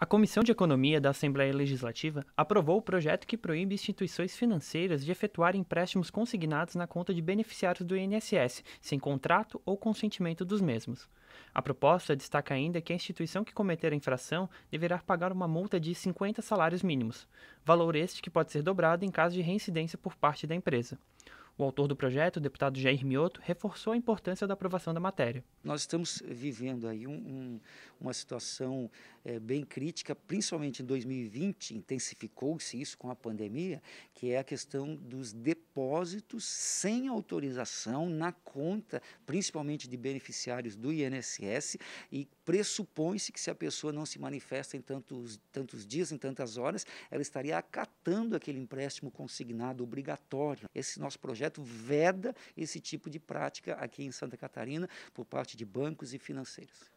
A Comissão de Economia da Assembleia Legislativa aprovou o projeto que proíbe instituições financeiras de efetuar empréstimos consignados na conta de beneficiários do INSS, sem contrato ou consentimento dos mesmos. A proposta destaca ainda que a instituição que cometer a infração deverá pagar uma multa de 50 salários mínimos, valor este que pode ser dobrado em caso de reincidência por parte da empresa. O autor do projeto, o deputado Jair Mioto, reforçou a importância da aprovação da matéria. Nós estamos vivendo aí um, um, uma situação é, bem crítica, principalmente em 2020, intensificou-se isso com a pandemia, que é a questão dos depósitos sem autorização na conta, principalmente de beneficiários do INSS, e pressupõe-se que se a pessoa não se manifesta em tantos, tantos dias, em tantas horas, ela estaria acatando aquele empréstimo consignado obrigatório. Esse nosso projeto projeto veda esse tipo de prática aqui em Santa Catarina por parte de bancos e financeiros.